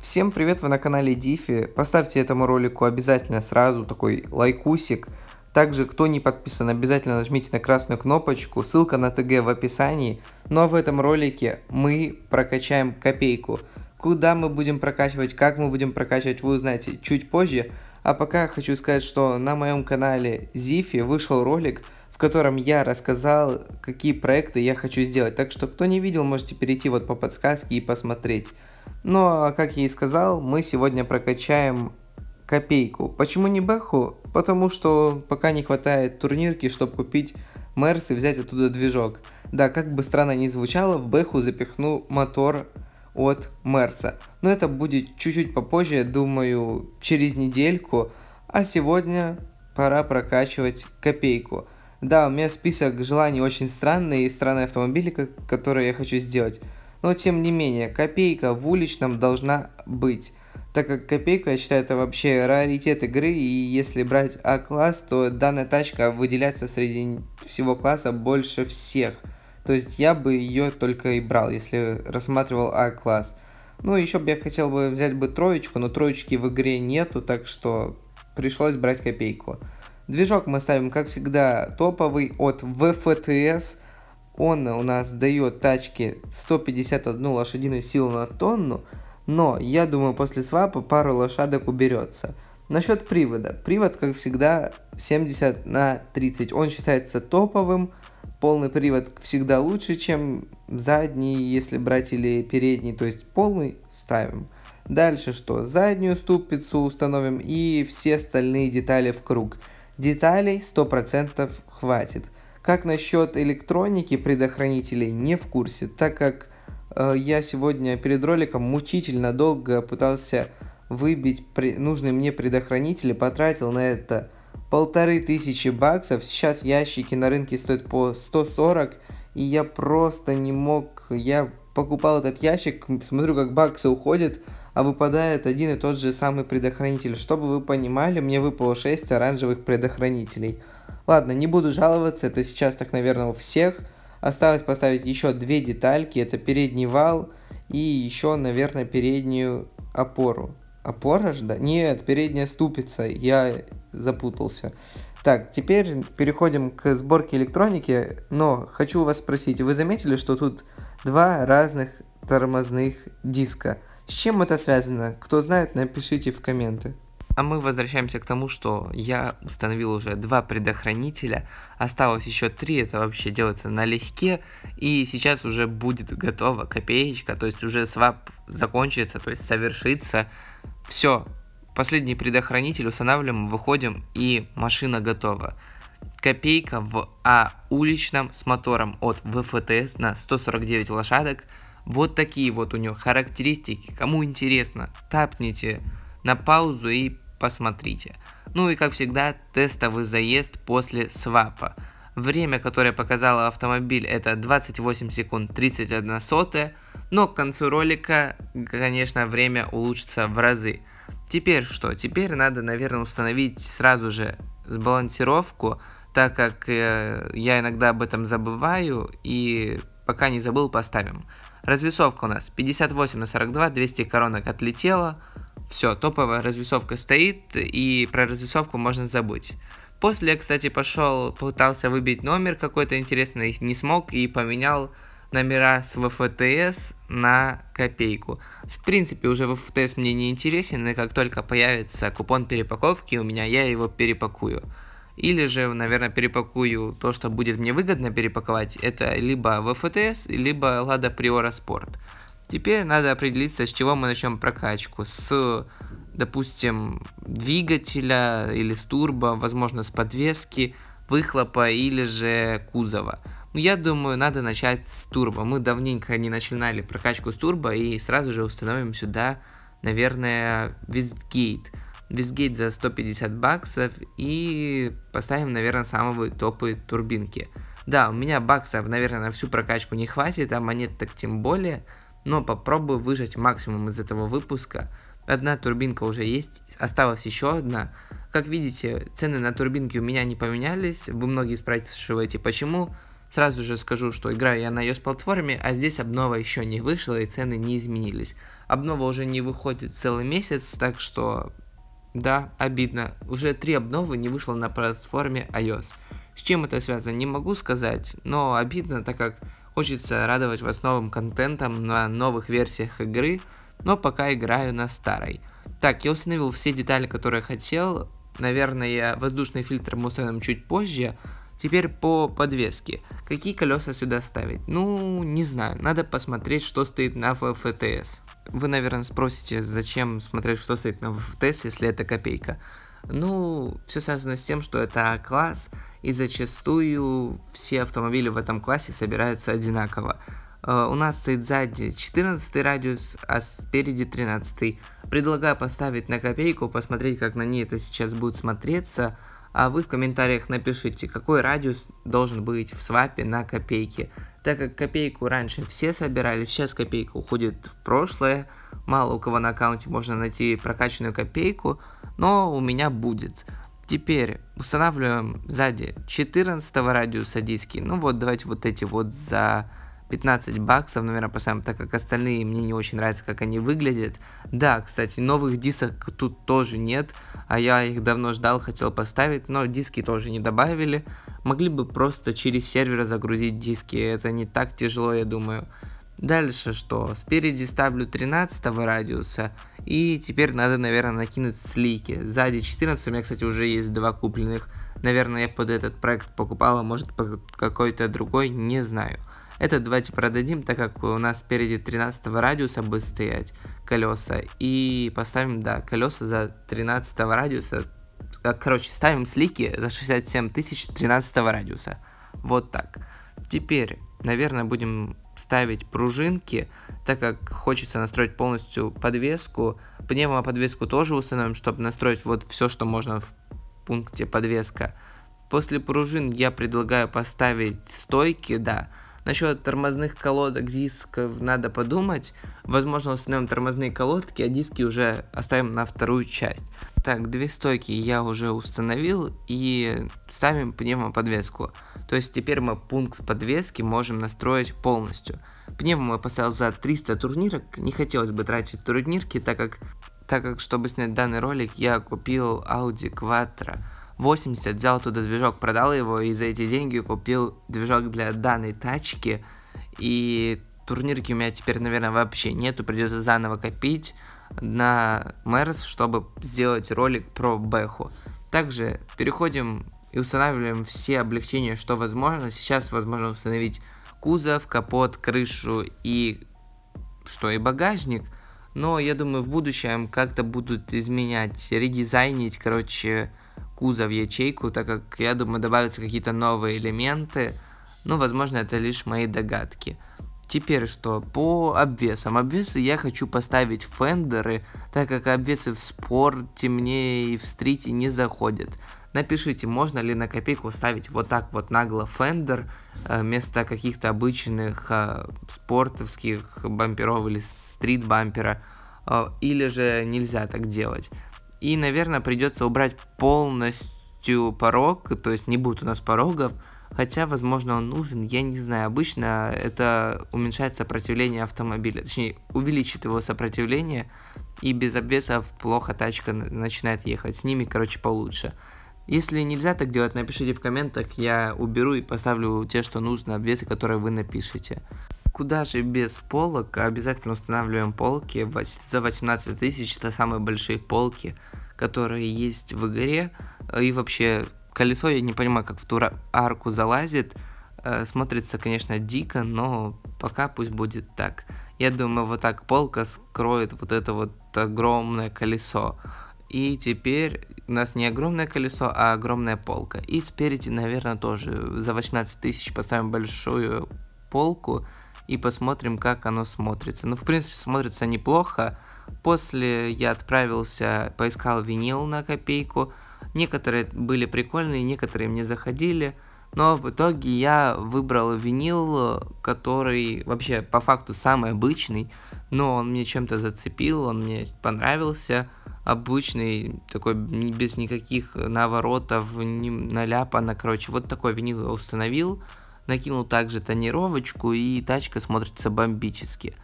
Всем привет, вы на канале Дифи. Поставьте этому ролику обязательно сразу такой лайкусик. Также, кто не подписан, обязательно нажмите на красную кнопочку, ссылка на ТГ в описании. Ну а в этом ролике мы прокачаем копейку. Куда мы будем прокачивать, как мы будем прокачивать, вы узнаете чуть позже. А пока хочу сказать, что на моем канале Зифи вышел ролик, в котором я рассказал, какие проекты я хочу сделать. Так что, кто не видел, можете перейти вот по подсказке и посмотреть. Но, как я и сказал, мы сегодня прокачаем копейку. Почему не Бэху? Потому что пока не хватает турнирки, чтобы купить Мерс и взять оттуда движок. Да, как бы странно ни звучало, в Бэху запихну мотор от Мерса. Но это будет чуть-чуть попозже, я думаю, через недельку. А сегодня пора прокачивать копейку. Да, у меня список желаний очень странный и странные автомобили, которые я хочу сделать. Но тем не менее, копейка в уличном должна быть, так как копейка, я считаю, это вообще раритет игры, и если брать А-класс, то данная тачка выделяется среди всего класса больше всех. То есть я бы ее только и брал, если рассматривал А-класс. Ну, еще бы я хотел бы взять бы троечку, но троечки в игре нету, так что пришлось брать копейку. Движок мы ставим, как всегда, топовый от VFTS – он у нас дает тачке 151 лошадиную силу на тонну, но я думаю после свапа пару лошадок уберется. Насчет привода. Привод, как всегда, 70 на 30. Он считается топовым. Полный привод всегда лучше, чем задний, если брать или передний. То есть полный ставим. Дальше что? Заднюю ступицу установим и все остальные детали в круг. Деталей 100% хватит. Как насчет электроники предохранителей, не в курсе, так как э, я сегодня перед роликом мучительно долго пытался выбить при... нужные мне предохранители, потратил на это полторы тысячи баксов. Сейчас ящики на рынке стоят по 140, и я просто не мог, я покупал этот ящик, смотрю, как баксы уходят, а выпадает один и тот же самый предохранитель. Чтобы вы понимали, мне выпало 6 оранжевых предохранителей. Ладно, не буду жаловаться, это сейчас так, наверное, у всех. Осталось поставить еще две детальки, это передний вал и еще, наверное, переднюю опору. Опора же, да? Нет, передняя ступица, я запутался. Так, теперь переходим к сборке электроники, но хочу вас спросить, вы заметили, что тут два разных тормозных диска? С чем это связано? Кто знает, напишите в комменты. А мы возвращаемся к тому, что я установил уже два предохранителя, осталось еще три, это вообще делается налегке, и сейчас уже будет готова копеечка, то есть уже свап закончится, то есть совершится. Все, последний предохранитель устанавливаем, выходим и машина готова. Копейка в А уличном с мотором от ВФТС на 149 лошадок. Вот такие вот у него характеристики. Кому интересно, тапните на паузу и посмотрите. Ну и как всегда, тестовый заезд после свапа. Время, которое показал автомобиль, это 28 секунд 31 сотая, но к концу ролика, конечно, время улучшится в разы. Теперь что? Теперь надо, наверное, установить сразу же сбалансировку, так как э, я иногда об этом забываю и пока не забыл, поставим. Развесовка у нас 58 на 42, 200 коронок отлетело, все, топовая развесовка стоит, и про развесовку можно забыть. После, кстати, пошел, пытался выбить номер какой-то интересный, не смог и поменял номера с ВФТС на копейку. В принципе, уже ВФТС мне не интересен, и как только появится купон перепаковки у меня, я его перепакую. Или же, наверное, перепакую то, что будет мне выгодно перепаковать, это либо ВФТС, либо Лада Приора Спорт. Теперь надо определиться, с чего мы начнем прокачку. С, допустим, двигателя или с турбо, возможно, с подвески, выхлопа или же кузова. Ну, я думаю, надо начать с турбо. Мы давненько не начинали прокачку с турбо и сразу же установим сюда, наверное, визгейт. Визгейт за 150 баксов и поставим, наверное, самые топы турбинки. Да, у меня баксов, наверное, на всю прокачку не хватит, а монет так тем более – но попробую выжать максимум из этого выпуска. Одна турбинка уже есть, осталась еще одна. Как видите, цены на турбинки у меня не поменялись, вы многие спрашиваете почему. Сразу же скажу, что играю я на iOS платформе, а здесь обнова еще не вышла и цены не изменились. Обнова уже не выходит целый месяц, так что да, обидно. Уже три обновы не вышло на платформе iOS. С чем это связано, не могу сказать, но обидно, так как Хочется радовать вас новым контентом на новых версиях игры, но пока играю на старой. Так, я установил все детали, которые хотел. Наверное, я воздушный фильтр мы установим чуть позже. Теперь по подвеске. Какие колеса сюда ставить? Ну, не знаю. Надо посмотреть, что стоит на FTS. Вы, наверное, спросите, зачем смотреть, что стоит на FTS, если это копейка. Ну, все связано с тем, что это класс, и зачастую все автомобили в этом классе собираются одинаково. Э, у нас стоит сзади 14 радиус, а спереди 13. Предлагаю поставить на копейку, посмотреть, как на ней это сейчас будет смотреться. А вы в комментариях напишите, какой радиус должен быть в свапе на копейке. Так как копейку раньше все собирали, сейчас копейка уходит в прошлое. Мало у кого на аккаунте можно найти прокачанную копейку, но у меня будет. Теперь устанавливаем сзади 14 радиуса диски. Ну вот, давайте вот эти вот за 15 баксов, наверное, поставим, так как остальные мне не очень нравится, как они выглядят. Да, кстати, новых дисок тут тоже нет, а я их давно ждал, хотел поставить, но диски тоже не добавили. Могли бы просто через сервер загрузить диски, это не так тяжело, я думаю. Дальше что? Спереди ставлю 13 радиуса и теперь надо, наверное, накинуть слики. Сзади 14, у меня, кстати, уже есть два купленных. Наверное, я под этот проект покупала, может, под какой-то другой, не знаю. Это давайте продадим, так как у нас впереди 13 радиуса будет стоять колеса. И поставим, да, колеса за 13 радиуса. Э, короче, ставим слики за 67 тысяч 13 радиуса. Вот так. Теперь, наверное, будем ставить пружинки так как хочется настроить полностью подвеску. Пневмоподвеску тоже установим, чтобы настроить вот все, что можно в пункте подвеска. После пружин я предлагаю поставить стойки, да, Насчет тормозных колодок дисков надо подумать. Возможно, установим тормозные колодки, а диски уже оставим на вторую часть. Так, две стойки я уже установил и ставим пневмоподвеску. То есть теперь мы пункт подвески можем настроить полностью. Пневму я поставил за 300 турнирок, не хотелось бы тратить турнирки, так как, так как чтобы снять данный ролик, я купил Audi Quattro. 80, взял туда движок, продал его и за эти деньги купил движок для данной тачки. И турнирки у меня теперь, наверное, вообще нету, придется заново копить на Мерс, чтобы сделать ролик про Бэху. Также переходим и устанавливаем все облегчения, что возможно. Сейчас возможно установить кузов, капот, крышу и что и багажник. Но я думаю, в будущем как-то будут изменять, редизайнить, короче, кузов, ячейку, так как, я думаю, добавятся какие-то новые элементы. Ну, возможно, это лишь мои догадки. Теперь что, по обвесам. Обвесы я хочу поставить фендеры, так как обвесы в спорте мне и в стрите не заходят. Напишите, можно ли на копейку ставить вот так вот нагло фендер э, вместо каких-то обычных э, спортовских бамперов или стрит бампера. Э, или же нельзя так делать. И, наверное, придется убрать полностью порог, то есть не будет у нас порогов, хотя, возможно, он нужен, я не знаю. Обычно это уменьшает сопротивление автомобиля, точнее, увеличит его сопротивление, и без обвесов плохо тачка начинает ехать. С ними, короче, получше. Если нельзя так делать, напишите в комментах, я уберу и поставлю те, что нужно, обвесы, которые вы напишите. Куда же без полок? Обязательно устанавливаем полки за 18 тысяч. Это самые большие полки, которые есть в игре. Э, и вообще, колесо, я не понимаю, как в ту арку залазит. Э, смотрится, конечно, дико, но пока пусть будет так. Я думаю, вот так полка скроет вот это вот огромное колесо. И теперь у нас не огромное колесо, а огромная полка. И спереди, наверное, тоже за 18 тысяч поставим большую полку и посмотрим, как оно смотрится. Ну, в принципе, смотрится неплохо. После я отправился, поискал винил на копейку. Некоторые были прикольные, некоторые мне заходили. Но в итоге я выбрал винил, который вообще по факту самый обычный, но он мне чем-то зацепил, он мне понравился. Обычный, такой без никаких наворотов, наляпано, короче, вот такой винил я установил. Накинул также тонировочку, и тачка смотрится бомбически.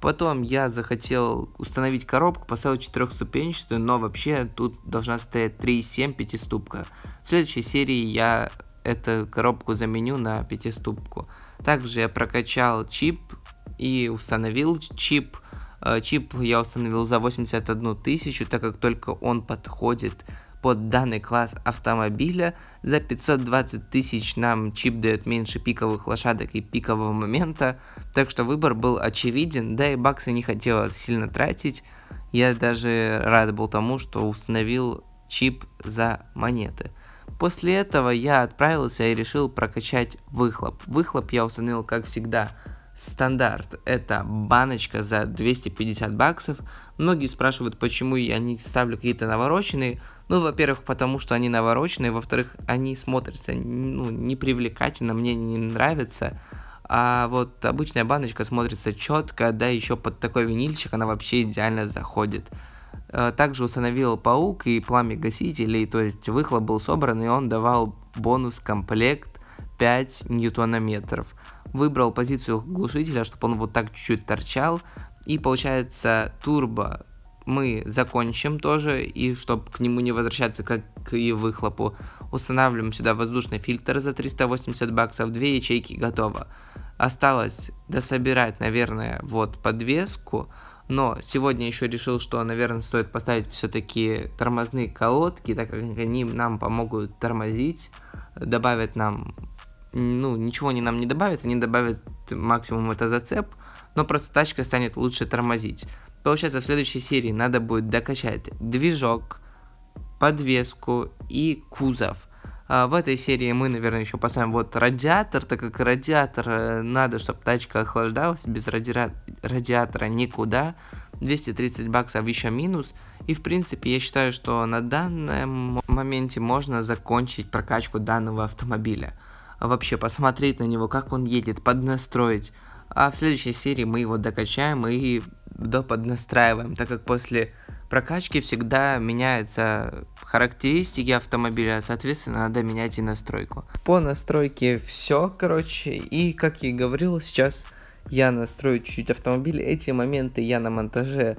Потом я захотел установить коробку, поставил четырехступенчатую, но вообще тут должна стоять 3,7 пятиступка. В следующей серии я эту коробку заменю на пятиступку. Также я прокачал чип и установил чип. Э, чип я установил за 81 тысячу, так как только он подходит под данный класс автомобиля. За 520 тысяч нам чип дает меньше пиковых лошадок и пикового момента, так что выбор был очевиден, да и баксы не хотелось сильно тратить. Я даже рад был тому, что установил чип за монеты. После этого я отправился и решил прокачать выхлоп. Выхлоп я установил, как всегда, стандарт. Это баночка за 250 баксов. Многие спрашивают, почему я не ставлю какие-то навороченные. Ну, во-первых, потому что они навороченные, во-вторых, они смотрятся ну, непривлекательно, мне не нравится. А вот обычная баночка смотрится четко, да еще под такой винильчик она вообще идеально заходит. Э, также установил паук и пламя гасителей, то есть выхлоп был собран и он давал бонус комплект 5 ньютонометров. Выбрал позицию глушителя, чтобы он вот так чуть-чуть торчал. И получается турбо мы закончим тоже, и чтобы к нему не возвращаться как и выхлопу, устанавливаем сюда воздушный фильтр за 380 баксов, две ячейки готово. Осталось дособирать, наверное, вот подвеску, но сегодня еще решил, что, наверное, стоит поставить все-таки тормозные колодки, так как они нам помогут тормозить, добавят нам, ну, ничего не нам не добавят, они добавят максимум это зацеп, но просто тачка станет лучше тормозить. Получается, в следующей серии надо будет докачать движок, подвеску и кузов. А, в этой серии мы, наверное, еще поставим вот радиатор, так как радиатор э, надо, чтобы тачка охлаждалась, без радиа... радиатора никуда. 230 баксов еще минус. И, в принципе, я считаю, что на данном моменте можно закончить прокачку данного автомобиля. А вообще посмотреть на него, как он едет, поднастроить. А в следующей серии мы его докачаем и доподнастраиваем, так как после прокачки всегда меняются характеристики автомобиля, а, соответственно, надо менять и настройку. По настройке все, короче, и как я и говорил, сейчас я настрою чуть-чуть автомобиль, эти моменты я на монтаже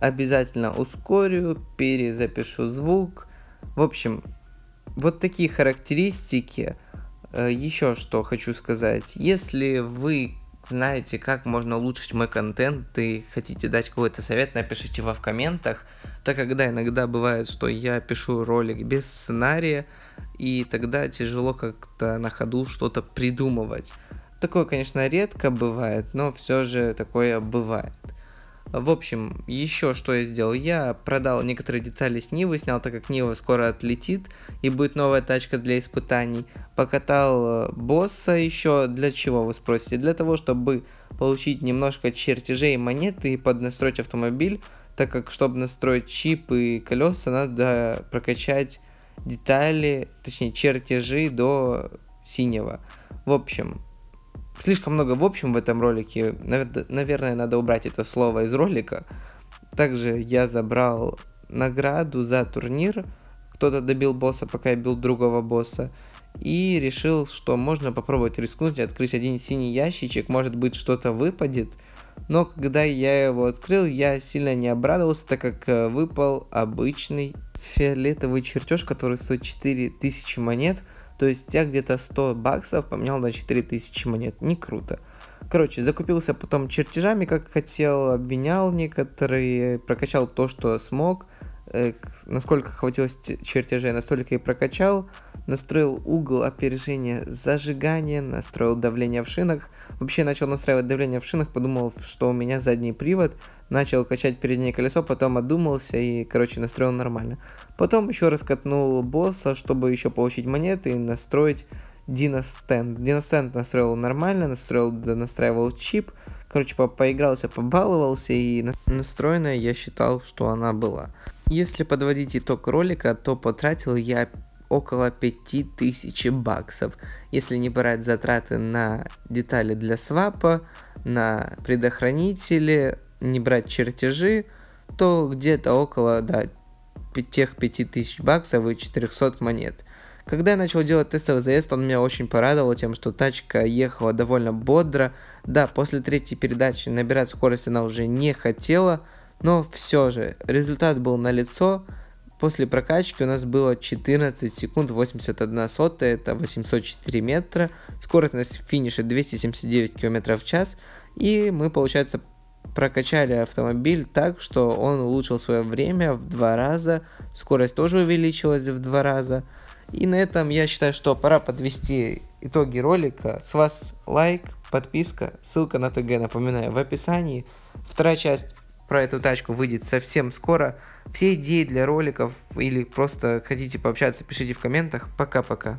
обязательно ускорю, перезапишу звук. В общем, вот такие характеристики. Э, Еще что хочу сказать. Если вы знаете, как можно улучшить мой контент и хотите дать какой-то совет, напишите его в комментах, так как да, иногда бывает, что я пишу ролик без сценария, и тогда тяжело как-то на ходу что-то придумывать. Такое, конечно, редко бывает, но все же такое бывает. В общем, еще что я сделал? Я продал некоторые детали с Нивы, снял, так как Нива скоро отлетит и будет новая тачка для испытаний. Покатал э, босса еще, для чего вы спросите? Для того, чтобы получить немножко чертежей монеты и поднастроить автомобиль, так как, чтобы настроить чип и колеса, надо прокачать детали, точнее чертежи до синего. В общем, слишком много в общем в этом ролике. Наверное, надо убрать это слово из ролика. Также я забрал награду за турнир. Кто-то добил босса, пока я бил другого босса. И решил, что можно попробовать рискнуть и открыть один синий ящичек. Может быть, что-то выпадет. Но когда я его открыл, я сильно не обрадовался, так как э, выпал обычный фиолетовый чертеж, который стоит 4000 монет – то есть я где-то 100 баксов поменял на 4000 монет. Не круто. Короче, закупился потом чертежами, как хотел, обменял некоторые, прокачал то, что смог. Э, насколько хватило чертежей, настолько и прокачал настроил угол опережения зажигания, настроил давление в шинах. Вообще начал настраивать давление в шинах, подумал, что у меня задний привод, начал качать переднее колесо, потом одумался и, короче, настроил нормально. Потом еще раз катнул босса, чтобы еще получить монеты и настроить Диностенд. Диностенд настроил нормально, настроил, настраивал чип. Короче, по поигрался, побаловался и настроенная я считал, что она была. Если подводить итог ролика, то потратил я около 5000 баксов, если не брать затраты на детали для свапа, на предохранители, не брать чертежи, то где-то около да, тех 5000 баксов и 400 монет. Когда я начал делать тестовый заезд, он меня очень порадовал тем, что тачка ехала довольно бодро. Да, после третьей передачи набирать скорость она уже не хотела, но все же результат был налицо, лицо После прокачки у нас было 14 секунд 81 сотая, это 804 метра. Скорость на финише 279 км в час. И мы, получается, прокачали автомобиль так, что он улучшил свое время в два раза. Скорость тоже увеличилась в два раза. И на этом я считаю, что пора подвести итоги ролика. С вас лайк, подписка, ссылка на ТГ, напоминаю, в описании. Вторая часть про эту тачку выйдет совсем скоро. Все идеи для роликов или просто хотите пообщаться, пишите в комментах. Пока-пока.